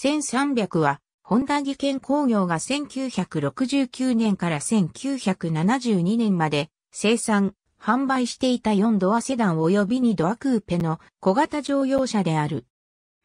1300は、本田技研工業が1969年から1972年まで生産、販売していた4ドアセダン及び2ドアクーペの小型乗用車である。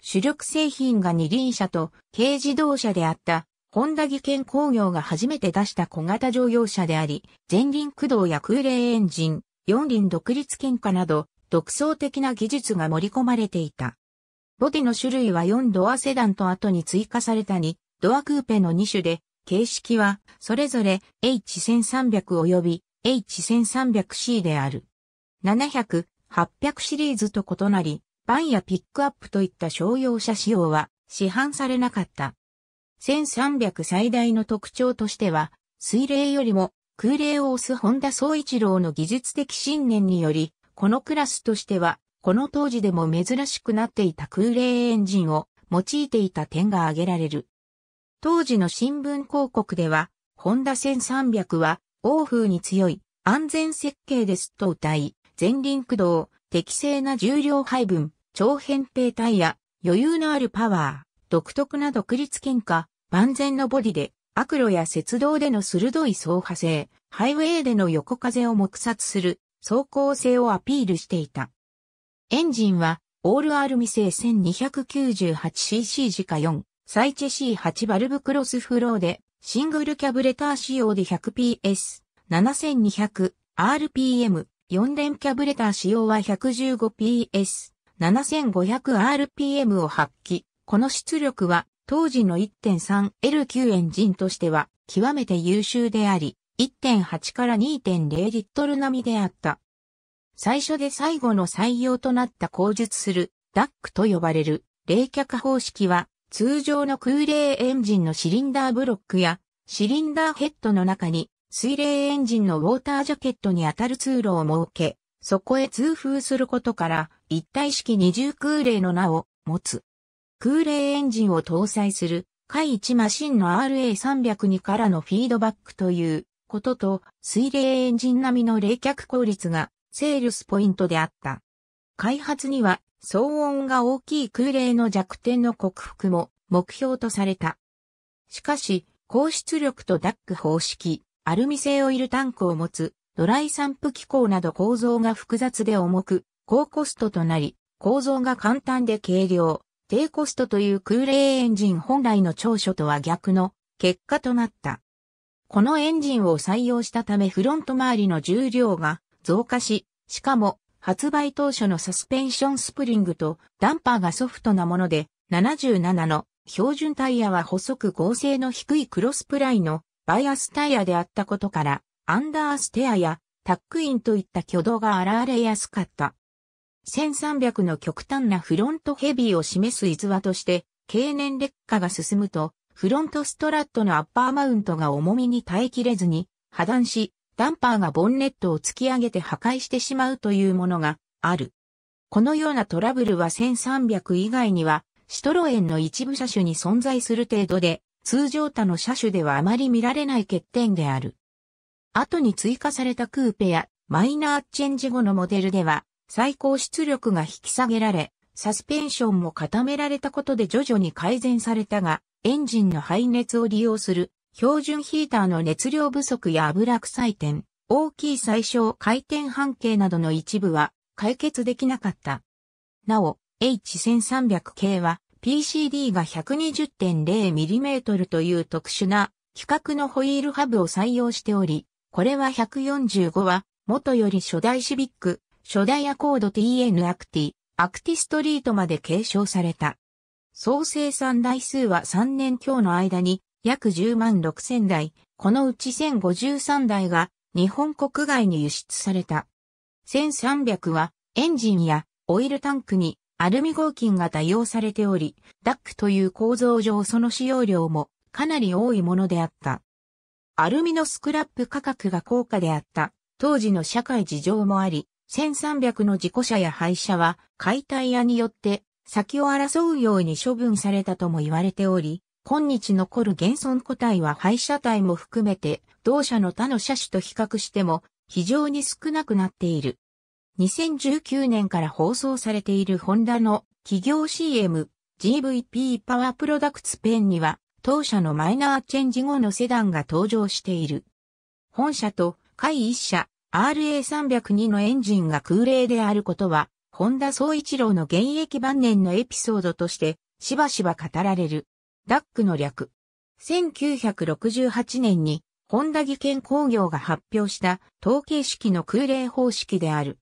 主力製品が二輪車と軽自動車であった、ホンダ技研工業が初めて出した小型乗用車であり、前輪駆動や空冷エンジン、四輪独立喧嘩など、独創的な技術が盛り込まれていた。ボディの種類は4ドアセダンと後に追加された2ドアクーペの2種で、形式はそれぞれ H1300 及び H1300C である。700、800シリーズと異なり、バンやピックアップといった商用車仕様は市販されなかった。1300最大の特徴としては、水冷よりも空冷を押す本田総一郎の技術的信念により、このクラスとしてはこの当時でも珍しくなっていた空冷エンジンを用いていた点が挙げられる。当時の新聞広告では、ホンダ1300は欧風に強い安全設計ですと歌い、前輪駆動、適正な重量配分、超扁平タイヤ、余裕のあるパワー、独特な独立喧嘩、万全のボディで、悪路や雪道での鋭い走破性、ハイウェイでの横風を黙殺する、走行性をアピールしていた。エンジンは、オールアルミ製 1298cc 時価4、サイチェ C8 バルブクロスフローで、シングルキャブレター仕様で 100PS、7200、RPM、4連キャブレター仕様は 115PS、7500RPM を発揮。この出力は、当時の 1.3L9 エンジンとしては、極めて優秀であり、1.8から2.0リットル並みであった。最初で最後の採用となった口述する、ダックと呼ばれる、冷却方式は、通常の空冷エンジンのシリンダーブロックや、シリンダーヘッドの中に、水冷エンジンのウォータージャケットに当たる通路を設け、そこへ通風することから、一体式二重空冷の名を持つ。空冷エンジンを搭載する、回1マシンの RA302 からのフィードバックということと、水冷エンジン並みの冷却効率がセールスポイントであった。開発には騒音が大きい空冷の弱点の克服も目標とされた。しかし、高出力とダック方式、アルミ製オイルタンクを持つ、ドライ散布機構など構造が複雑で重く、高コストとなり、構造が簡単で軽量、低コストという空冷エンジン本来の長所とは逆の結果となった。このエンジンを採用したためフロント周りの重量が増加し、しかも、発売当初のサスペンションスプリングとダンパーがソフトなもので、77の標準タイヤは細く剛性の低いクロスプライのバイアスタイヤであったことから、アンダーステアやタックインといった挙動が現れやすかった。1300の極端なフロントヘビーを示す逸話として、経年劣化が進むと、フロントストラットのアッパーマウントが重みに耐えきれずに破断し、ダンパーがボンネットを突き上げて破壊してしまうというものがある。このようなトラブルは1300以外には、シトロエンの一部車種に存在する程度で、通常他の車種ではあまり見られない欠点である。後に追加されたクーペやマイナーチェンジ後のモデルでは、最高出力が引き下げられ、サスペンションも固められたことで徐々に改善されたが、エンジンの排熱を利用する標準ヒーターの熱量不足や油臭い点、大きい最小回転半径などの一部は解決できなかった。なお、H1300 系は PCD が 120.0mm という特殊な規格のホイールハブを採用しており、これは145は元より初代シビック、初代アコード TN アクティ、アクティストリートまで継承された。総生産台数は3年強の間に約10万6000台、このうち1053台が日本国外に輸出された。1300はエンジンやオイルタンクにアルミ合金が多用されており、ダックという構造上その使用量もかなり多いものであった。アルミのスクラップ価格が高価であった当時の社会事情もあり、1300の事故車や廃車は解体屋によって先を争うように処分されたとも言われており、今日残る現存個体は廃車体も含めて、同社の他の車種と比較しても非常に少なくなっている。2019年から放送されているホンダの企業 CM GVP パワープロダクツペンには当社のマイナーチェンジ後のセダンが登場している。本社と海一社 RA302 のエンジンが空冷であることは、ホンダ総一郎の現役晩年のエピソードとしてしばしば語られる。ダックの略。1968年に、ホンダ技研工業が発表した統計式の空冷方式である。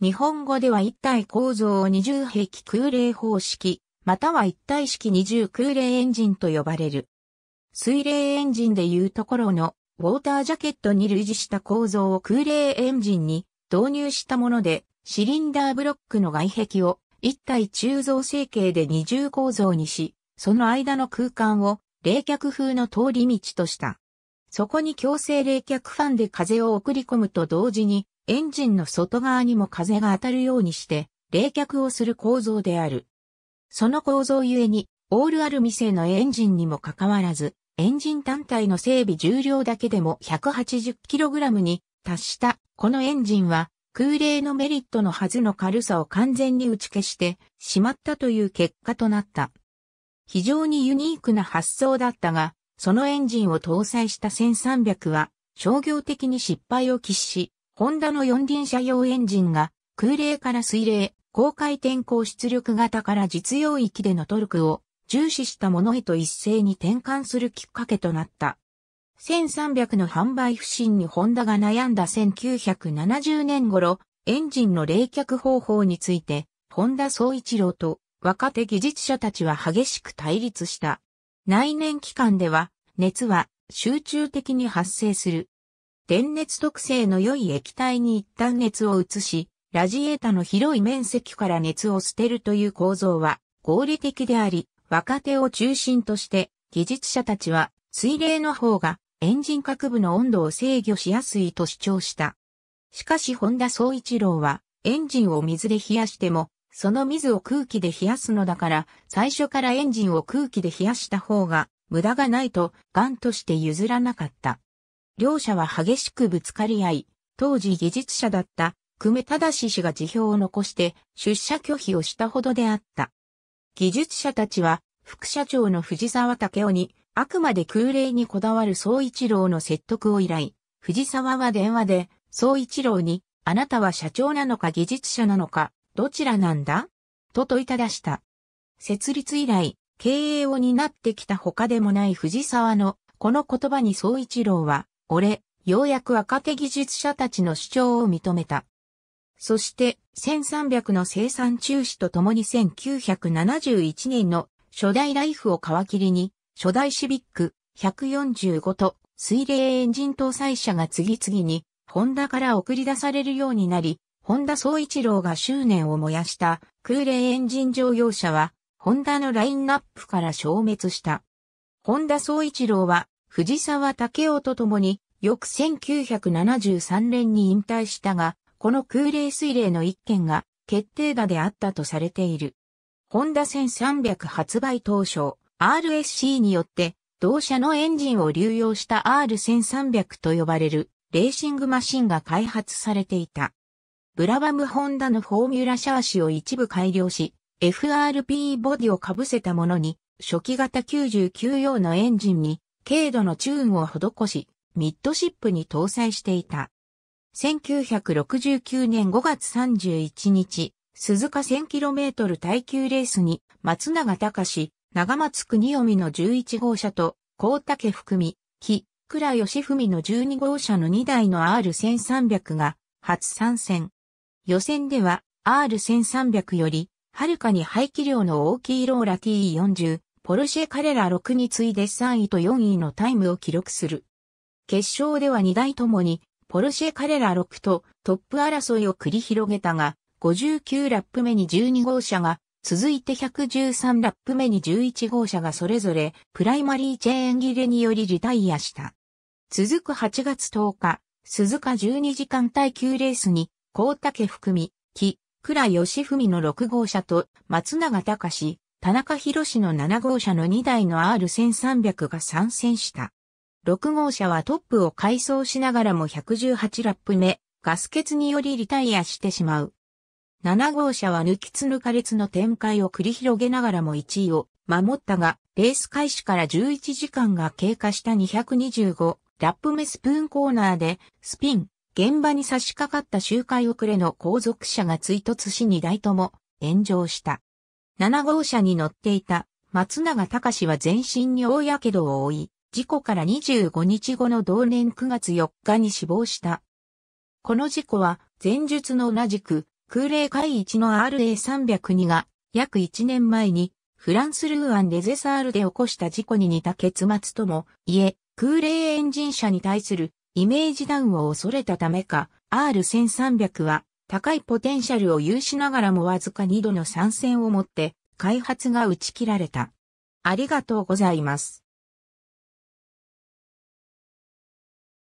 日本語では一体構造を二重壁空冷方式、または一体式二重空冷エンジンと呼ばれる。水冷エンジンでいうところの、ウォータージャケットに類似した構造を空冷エンジンに導入したもので、シリンダーブロックの外壁を一体鋳造成形で二重構造にし、その間の空間を冷却風の通り道とした。そこに強制冷却ファンで風を送り込むと同時に、エンジンの外側にも風が当たるようにして、冷却をする構造である。その構造ゆえに、オールアルミ製のエンジンにもかかわらず、エンジン単体の整備重量だけでも 180kg に達した、このエンジンは、空冷のメリットのはずの軽さを完全に打ち消してしまったという結果となった。非常にユニークな発想だったが、そのエンジンを搭載した1300は商業的に失敗を喫し、ホンダの四輪車用エンジンが空冷から水冷、高回転高出力型から実用域でのトルクを重視したものへと一斉に転換するきっかけとなった。1300の販売不振にホンダが悩んだ1970年頃、エンジンの冷却方法について、ホンダ総一郎と若手技術者たちは激しく対立した。内燃機関では、熱は集中的に発生する。電熱特性の良い液体に一旦熱を移し、ラジエータの広い面積から熱を捨てるという構造は合理的であり、若手を中心として技術者たちは水冷の方がエンジン各部の温度を制御しやすいと主張した。しかし本田総一郎はエンジンを水で冷やしてもその水を空気で冷やすのだから、最初からエンジンを空気で冷やした方が、無駄がないと、頑として譲らなかった。両者は激しくぶつかり合い、当時技術者だった、久米正氏が辞表を残して、出社拒否をしたほどであった。技術者たちは、副社長の藤沢武雄に、あくまで空冷にこだわる総一郎の説得を依頼。藤沢は電話で、総一郎に、あなたは社長なのか技術者なのか、どちらなんだと問いただした。設立以来、経営を担ってきた他でもない藤沢の、この言葉に総一郎は、俺、ようやく若手技術者たちの主張を認めた。そして、1300の生産中止とともに1971年の初代ライフを皮切りに、初代シビック145と水冷エンジン搭載車が次々に、ホンダから送り出されるようになり、本田総一郎が執念を燃やした空冷エンジン乗用車は、ホンダのラインナップから消滅した。本田総一郎は、藤沢武雄と共に、翌1973年に引退したが、この空冷水冷の一件が決定打であったとされている。ホンダ1300発売当初、RSC によって、同社のエンジンを流用した R1300 と呼ばれるレーシングマシンが開発されていた。ブラバム・ホンダのフォーミュラシャーシを一部改良し、FRP ボディを被せたものに、初期型99用のエンジンに、軽度のチューンを施し、ミッドシップに搭載していた。1969年5月31日、鈴鹿 1000km 耐久レースに、松永隆、長松国臣の11号車と、高竹含み、木、倉義文の12号車の2台の R1300 が、初参戦。予選では R1300 より、はるかに排気量の大きいローラ t 4 0ポルシェレラ6に次いで3位と4位のタイムを記録する。決勝では2台ともに、ポルシェレラ6とトップ争いを繰り広げたが、59ラップ目に12号車が、続いて113ラップ目に11号車がそれぞれプライマリーチェーン切れによりリタイアした。続く8月10日、鈴鹿12時間耐久レースに高竹含み、木、倉義文の6号車と松永隆、田中博士の7号車の2台の R1300 が参戦した。6号車はトップを改装しながらも118ラップ目、ガス欠によりリタイアしてしまう。7号車は抜きつ抜かつの展開を繰り広げながらも1位を守ったが、レース開始から11時間が経過した225ラップ目スプーンコーナーでスピン、現場に差し掛かった周回遅れの後続車が追突し2台とも炎上した。7号車に乗っていた松永隆は全身に大やけどを負い、事故から25日後の同年9月4日に死亡した。この事故は前述の同じく空冷海一の RA302 が約1年前にフランスルーアン・レゼサールで起こした事故に似た結末とも言え、空冷エンジン車に対するイメージダウンを恐れたためか、R1300 は高いポテンシャルを有しながらもわずか2度の参戦をもって開発が打ち切られた。ありがとうございます。